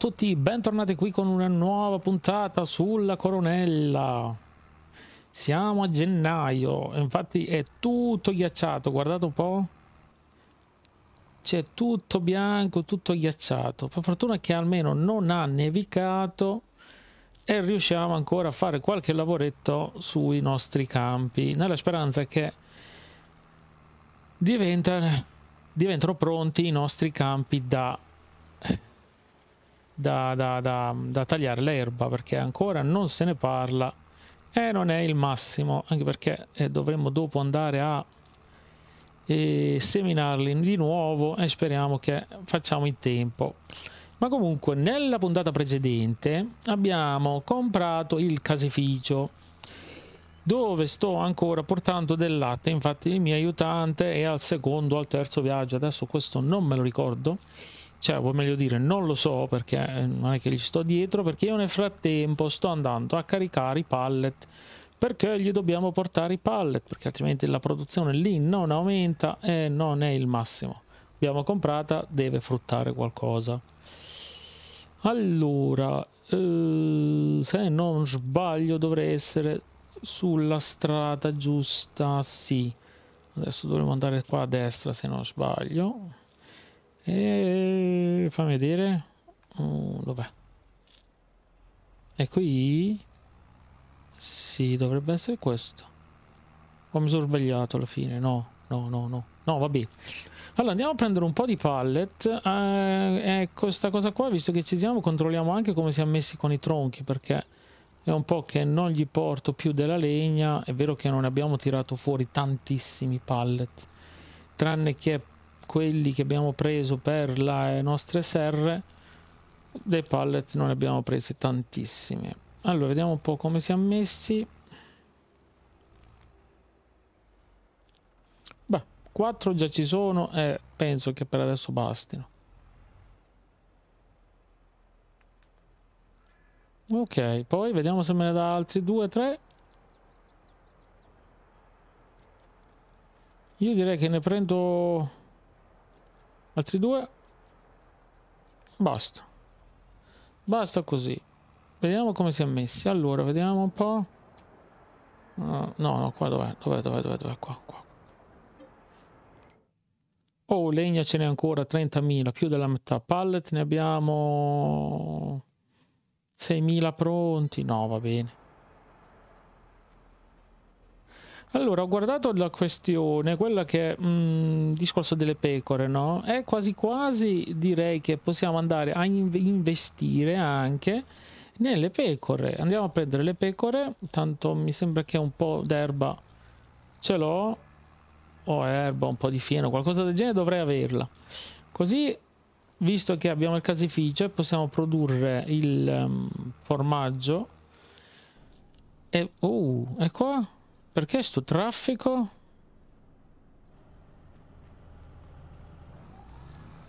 tutti, bentornati qui con una nuova puntata sulla Coronella. Siamo a gennaio, infatti è tutto ghiacciato, guardate un po'. C'è tutto bianco, tutto ghiacciato. Per fortuna che almeno non ha nevicato e riusciamo ancora a fare qualche lavoretto sui nostri campi, nella speranza che diventano, diventano pronti i nostri campi da da, da, da, da tagliare l'erba perché ancora non se ne parla e non è il massimo anche perché eh, dovremmo dopo andare a eh, seminarli di nuovo e speriamo che facciamo in tempo ma comunque nella puntata precedente abbiamo comprato il caseificio dove sto ancora portando del latte infatti il mio aiutante è al secondo o al terzo viaggio adesso questo non me lo ricordo cioè, o meglio dire, non lo so perché eh, non è che gli sto dietro, perché io nel frattempo sto andando a caricare i pallet perché gli dobbiamo portare i pallet, perché altrimenti la produzione lì non aumenta e non è il massimo. Abbiamo comprata, deve fruttare qualcosa. Allora, eh, se non sbaglio dovrei essere sulla strada giusta, sì. Adesso dovremmo andare qua a destra se non sbaglio. E fammi vedere. Uh, dov'è? E ecco, qui? Sì, dovrebbe essere questo. O oh, mi sono sbagliato alla fine? No, no, no, no. No, va bene. Allora andiamo a prendere un po' di pallet. Eh, ecco, questa cosa qua, visto che ci siamo, controlliamo anche come siamo messi con i tronchi, perché è un po' che non gli porto più della legna. È vero che non abbiamo tirato fuori tantissimi pallet, tranne che quelli che abbiamo preso per le eh, nostre serre dei pallet non ne abbiamo presi tantissimi allora vediamo un po' come siamo messi beh 4 già ci sono e penso che per adesso bastino ok poi vediamo se me ne dà altri 2-3 io direi che ne prendo Altri due. Basta. Basta così. Vediamo come si è messi. Allora, vediamo un po'. no, no, qua dov'è? Dov'è, dov'è, dov'è, dov'è? Qua, qua. Oh, legna ce n'è ancora 30.000, più della metà. Pallet ne abbiamo... 6.000 pronti. No, va bene. Allora, ho guardato la questione, quella che è il mm, discorso delle pecore, no? È quasi quasi direi che possiamo andare a in investire anche nelle pecore. Andiamo a prendere le pecore, tanto mi sembra che un po' d'erba ce l'ho, o oh, erba, un po' di fieno, qualcosa del genere dovrei averla. Così, visto che abbiamo il casificio, possiamo produrre il um, formaggio. E, oh, uh, ecco è qua. Perché sto traffico?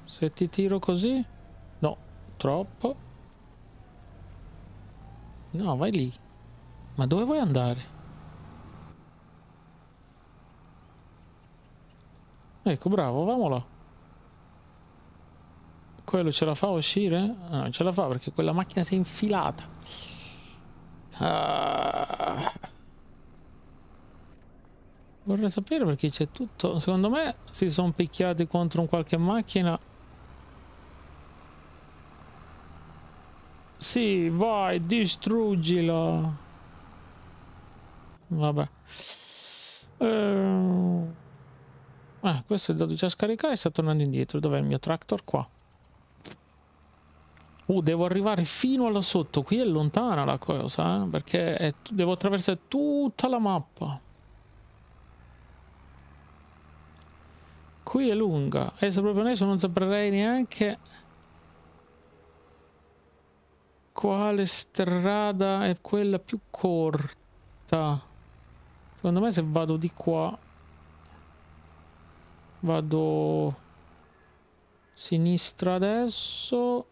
Se ti tiro così? No, troppo. No, vai lì. Ma dove vuoi andare? Ecco, bravo, vamolo. Quello ce la fa uscire? Ah, non ce la fa perché quella macchina si è infilata. Ah. Vorrei sapere perché c'è tutto. Secondo me si sono picchiati contro un qualche macchina. Sì, vai, distruggilo. Vabbè. Ehm... Ah, questo è dato già a scaricare e sta tornando indietro. Dov'è il mio tractor? Qua. Uh, devo arrivare fino alla sotto. Qui è lontana la cosa, eh? Perché è... devo attraversare tutta la mappa. qui è lunga. e se proprio adesso non saprei neanche quale strada è quella più corta. Secondo me se vado di qua vado sinistra adesso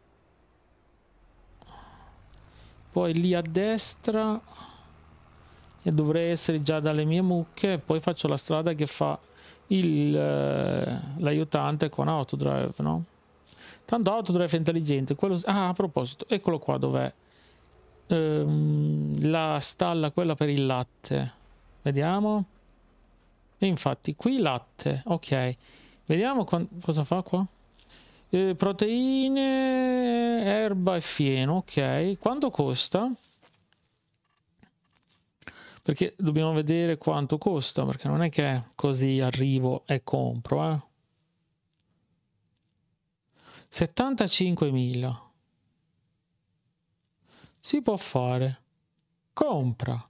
poi lì a destra e dovrei essere già dalle mie mucche e poi faccio la strada che fa eh, l'aiutante con Autodrive, no? Tanto Autodrive è intelligente. Quello, ah, a proposito, eccolo qua dov'è. Ehm, la stalla, quella per il latte. Vediamo. E infatti, qui latte, ok. Vediamo cosa fa qua. Eh, proteine, erba e fieno, ok. Quanto costa? perché dobbiamo vedere quanto costa, perché non è che così arrivo e compro, eh. 75.000. Si può fare. Compra.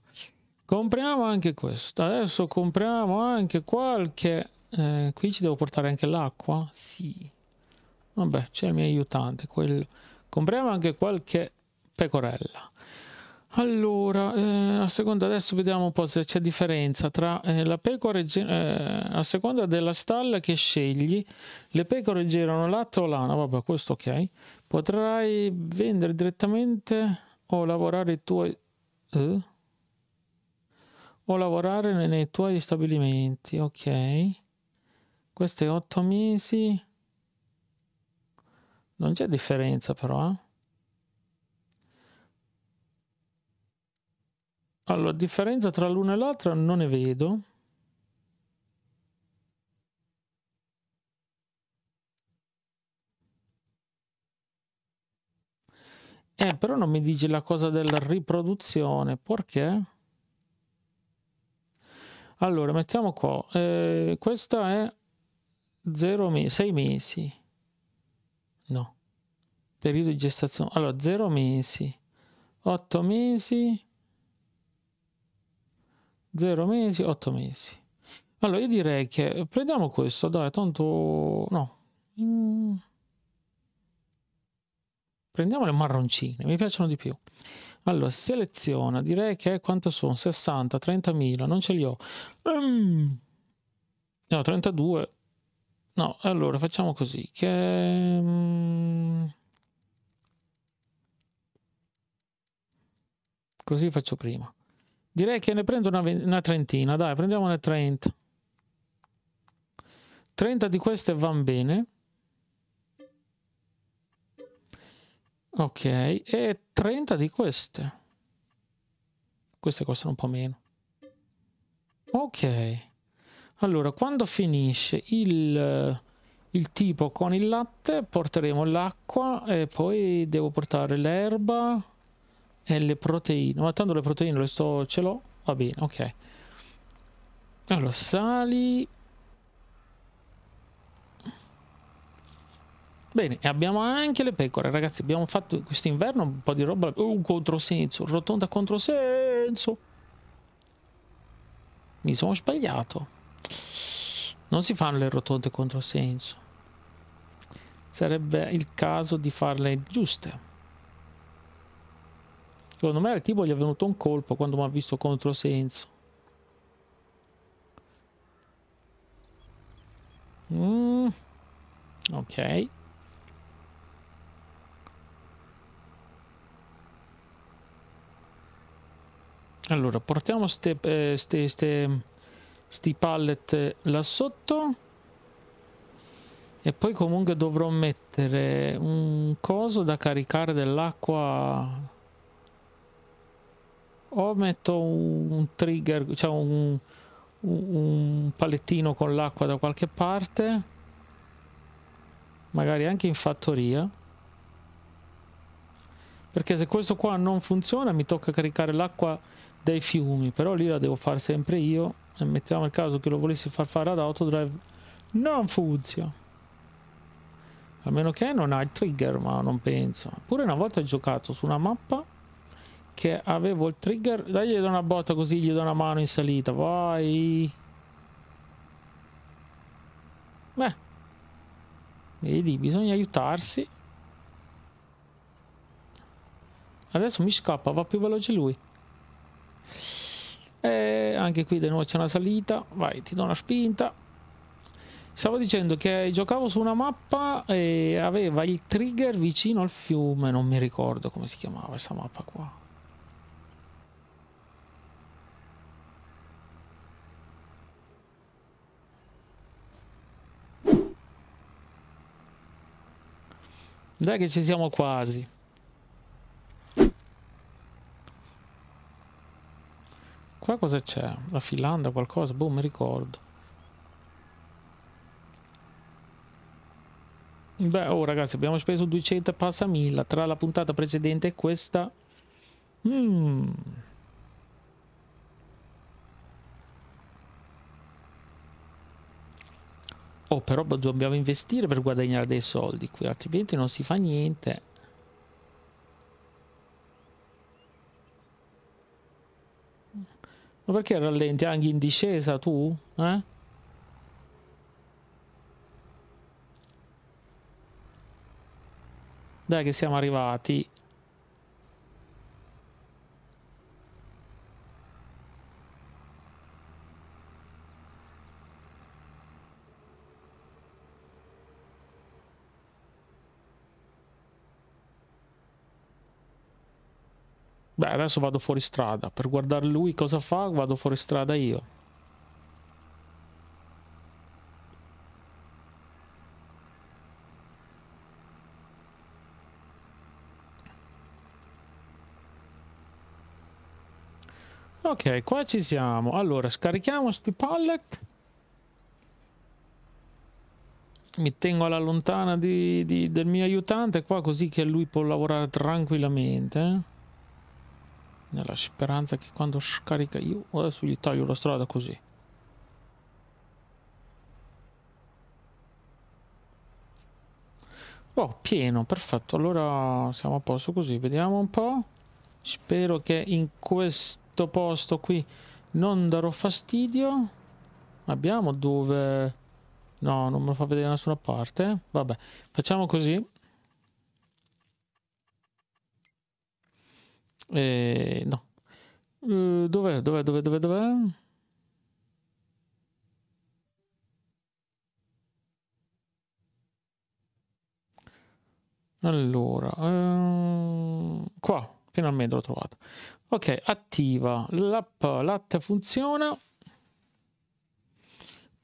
Compriamo anche questo. Adesso compriamo anche qualche... Eh, qui ci devo portare anche l'acqua? Sì. Vabbè, c'è il mio aiutante. Quello. Compriamo anche qualche pecorella. Allora, eh, a seconda adesso vediamo un po' se c'è differenza tra eh, la pecore, eh, a seconda della stalla che scegli, le pecore girano latte o lana, vabbè questo ok, potrai vendere direttamente o lavorare tuoi... Eh? O lavorare nei, nei tuoi stabilimenti, ok. Questo è 8 mesi. Non c'è differenza però, eh? Allora, differenza tra l'una e l'altra non ne vedo. Eh, però non mi dici la cosa della riproduzione, perché? Allora, mettiamo qua, eh, questa è 0 mesi, 6 mesi, no, periodo di gestazione, allora 0 mesi, 8 mesi, 0 mesi, 8 mesi. Allora, io direi che prendiamo questo, dai, tanto... no. Mm. Prendiamo le marroncine, mi piacciono di più. Allora, seleziona, direi che quanto sono? 60, 30.000, non ce li ho. Mm. No, 32. No, allora facciamo così, che... Mm. Così faccio prima. Direi che ne prendo una, una trentina, dai, prendiamone 30. 30 di queste vanno bene. Ok, e 30 di queste. Queste costano un po' meno. Ok. Allora, quando finisce il, il tipo con il latte, porteremo l'acqua e poi devo portare l'erba e le proteine. Ma tanto le proteine le sto... ce l'ho? Va bene, ok. Allora, sali... Bene, e abbiamo anche le pecore, ragazzi. Abbiamo fatto quest'inverno un po' di roba. Oh, un controsenso, rotonda controsenso. Mi sono sbagliato. Non si fanno le rotonde controsenso. Sarebbe il caso di farle giuste. Secondo me al tipo gli è venuto un colpo quando mi ha visto controsenso. Mm. Ok. Allora, portiamo ste, eh, sti pallet eh, là sotto. E poi comunque dovrò mettere un coso da caricare dell'acqua o metto un trigger, cioè un, un palettino con l'acqua da qualche parte, magari anche in fattoria. Perché se questo qua non funziona mi tocca caricare l'acqua dai fiumi, però lì la devo fare sempre io. E mettiamo il caso che lo volessi far fare ad autodrive, non funziona. A meno che non ha il trigger, ma non penso. Pure una volta ho giocato su una mappa che avevo il trigger. Dai gli do una botta così gli do una mano in salita. Vai. Beh. Vedi, bisogna aiutarsi. Adesso mi scappa, va più veloce lui. E anche qui di nuovo c'è una salita. Vai, ti do una spinta. Stavo dicendo che giocavo su una mappa e aveva il trigger vicino al fiume. Non mi ricordo come si chiamava questa mappa qua. Dai che ci siamo quasi. Qua cosa c'è? La Finlandia, qualcosa? Boh, mi ricordo. Beh, oh ragazzi, abbiamo speso 200 e passa 1000 tra la puntata precedente e questa. Mmm... Oh, però dobbiamo investire per guadagnare dei soldi qui, altrimenti non si fa niente. Ma perché rallenti anche in discesa tu? Eh? Dai che siamo arrivati. Beh, adesso vado fuori strada. Per guardare lui cosa fa, vado fuori strada io. Ok, qua ci siamo. Allora, scarichiamo sti pallet. Mi tengo alla lontana di, di, del mio aiutante qua così che lui può lavorare tranquillamente. Eh nella speranza che quando scarica io adesso eh, gli taglio la strada così oh pieno perfetto allora siamo a posto così vediamo un po' spero che in questo posto qui non darò fastidio abbiamo dove no non me lo fa vedere da nessuna parte vabbè facciamo così Eh, no. Eh, dov'è? Dov'è? Dov'è? Dov'è? Dov'è? Allora, ehm, qua finalmente l'ho trovato. Ok, attiva l'app latte funziona.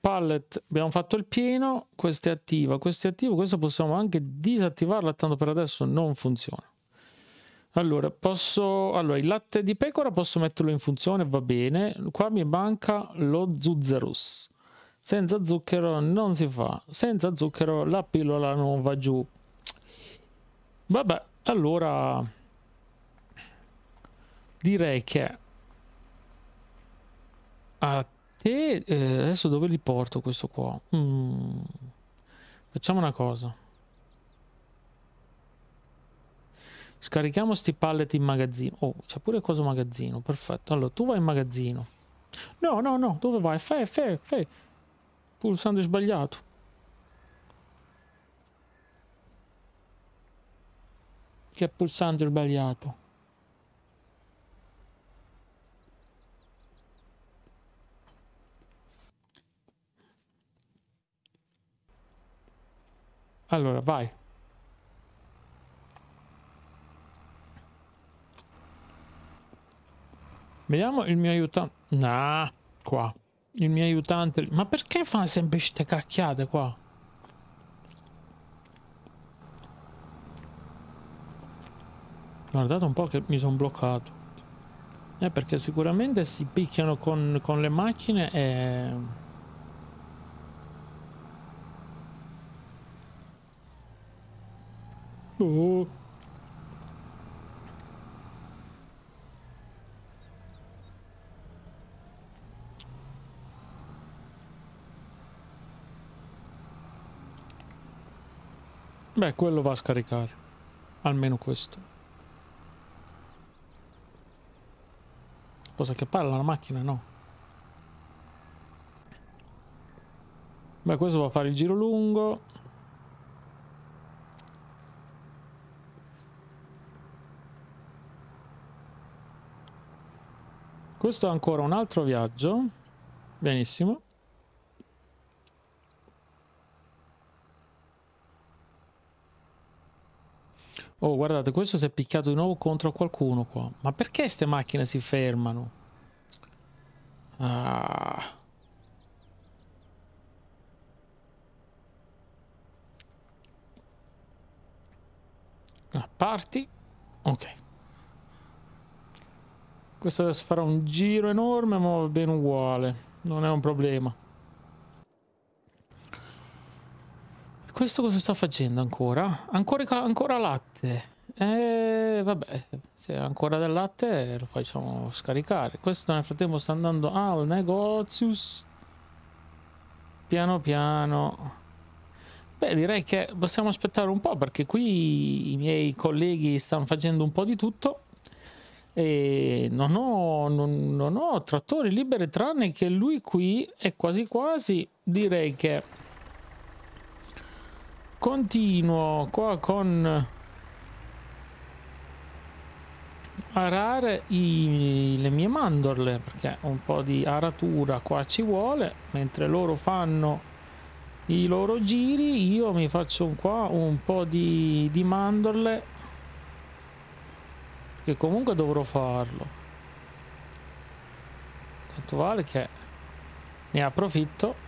Pallet abbiamo fatto il pieno, questo è attiva, questo è attivo, questo possiamo anche disattivarla, tanto per adesso non funziona. Allora, posso... Allora, il latte di pecora posso metterlo in funzione, va bene. Qua mi manca lo zuzzerus. Senza zucchero non si fa. Senza zucchero la pillola non va giù. Vabbè, allora... Direi che... A te... Eh, adesso dove li porto questo qua? Mm. Facciamo una cosa. Scarichiamo sti pallet in magazzino. Oh, c'è pure questo magazzino, perfetto. Allora, tu vai in magazzino. No, no, no, dove vai? Fe, fe, fe. Pulsante sbagliato. Che pulsante sbagliato. Allora, vai. Vediamo il mio aiutante. Nah, qua. Il mio aiutante. Ma perché fa sempre queste cacchiate qua? Guardate un po' che mi sono bloccato. Eh, perché sicuramente si picchiano con, con le macchine e... Oh. Beh, quello va a scaricare. Almeno questo. Posso che la macchina? No. Beh, questo va a fare il giro lungo. Questo è ancora un altro viaggio. Benissimo. Oh, guardate, questo si è picchiato di nuovo contro qualcuno qua. Ma perché queste macchine si fermano? Ah. ah. parti. Ok. Questo adesso farà un giro enorme, ma va bene uguale. Non è un problema. questo cosa sta facendo ancora? Ancora, ancora latte. E eh, vabbè, se ancora del latte lo facciamo scaricare. Questo nel frattempo sta andando al negozio. Piano piano. Beh, direi che possiamo aspettare un po' perché qui i miei colleghi stanno facendo un po' di tutto e non ho, non, non ho trattori liberi tranne che lui qui è quasi quasi direi che continuo qua con arare i, le mie mandorle perché un po' di aratura qua ci vuole mentre loro fanno i loro giri io mi faccio qua un po' di, di mandorle che comunque dovrò farlo tanto vale che ne approfitto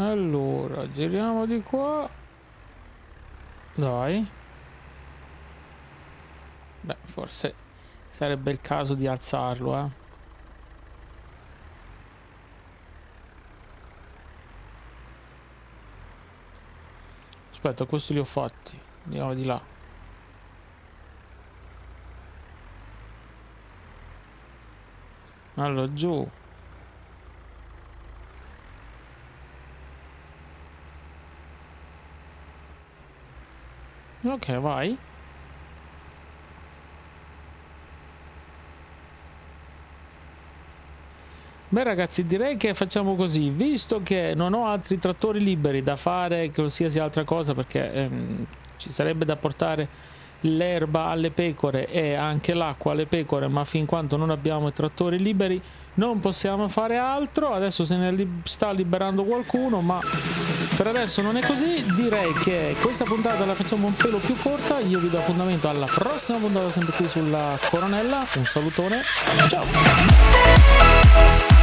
Allora, giriamo di qua. Dai. Beh, forse sarebbe il caso di alzarlo, eh. Aspetta, questi li ho fatti. Andiamo di là. Allora, giù. Ok, vai. Beh ragazzi direi che facciamo così, visto che non ho altri trattori liberi da fare qualsiasi altra cosa perché ehm, ci sarebbe da portare l'erba alle pecore e anche l'acqua alle pecore ma fin quando non abbiamo i trattori liberi non possiamo fare altro, adesso se ne li sta liberando qualcuno ma per adesso non è così direi che questa puntata la facciamo un pelo più corta io vi do appuntamento alla prossima puntata sempre qui sulla coronella un salutone ciao